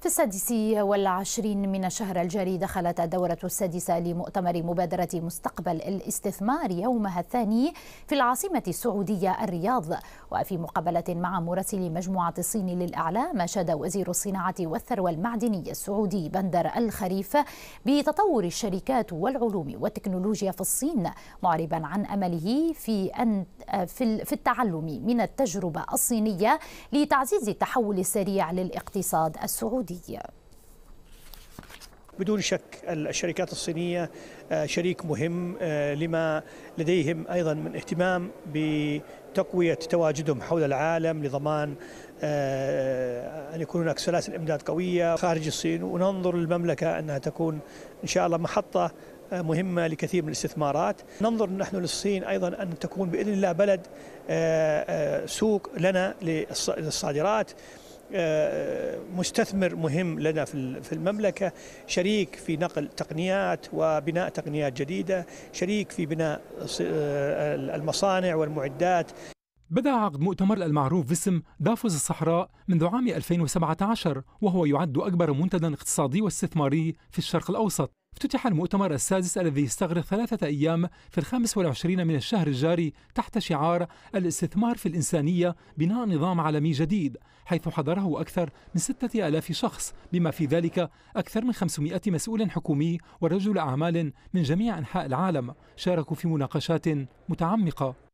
في السادس والعشرين من الشهر الجاري دخلت الدورة السادسة لمؤتمر مبادرة مستقبل الاستثمار يومها الثاني في العاصمة السعودية الرياض وفي مقابلة مع مراسل مجموعة الصين للإعلام أشاد وزير الصناعة والثروة المعدنية السعودي بندر الخريف بتطور الشركات والعلوم والتكنولوجيا في الصين معربا عن أمله في أن في التعلم من التجربة الصينية لتعزيز التحول السريع للاقتصاد السعودي السعودية بدون شك الشركات الصينية آه، شريك مهم آه، لما لديهم أيضا من اهتمام بتقوية تواجدهم حول العالم لضمان آه، أن يكون هناك سلاسل إمداد قوية خارج الصين وننظر للمملكة أنها تكون إن شاء الله محطة مهمة لكثير من الاستثمارات ننظر نحن للصين أيضا أن تكون بإذن الله بلد سوق لنا للصادرات مستثمر مهم لنا في المملكة شريك في نقل تقنيات وبناء تقنيات جديدة شريك في بناء آه، المصانع والمعدات بدأ عقد مؤتمر المعروف باسم دافوس الصحراء منذ عام 2017 وهو يعد أكبر منتدى اقتصادي واستثماري في الشرق الأوسط افتتح المؤتمر السادس الذي يستغرق ثلاثة أيام في الخامس والعشرين من الشهر الجاري تحت شعار الاستثمار في الإنسانية بناء نظام عالمي جديد حيث حضره أكثر من ستة ألاف شخص بما في ذلك أكثر من 500 مسؤول حكومي ورجل أعمال من جميع أنحاء العالم شاركوا في مناقشات متعمقة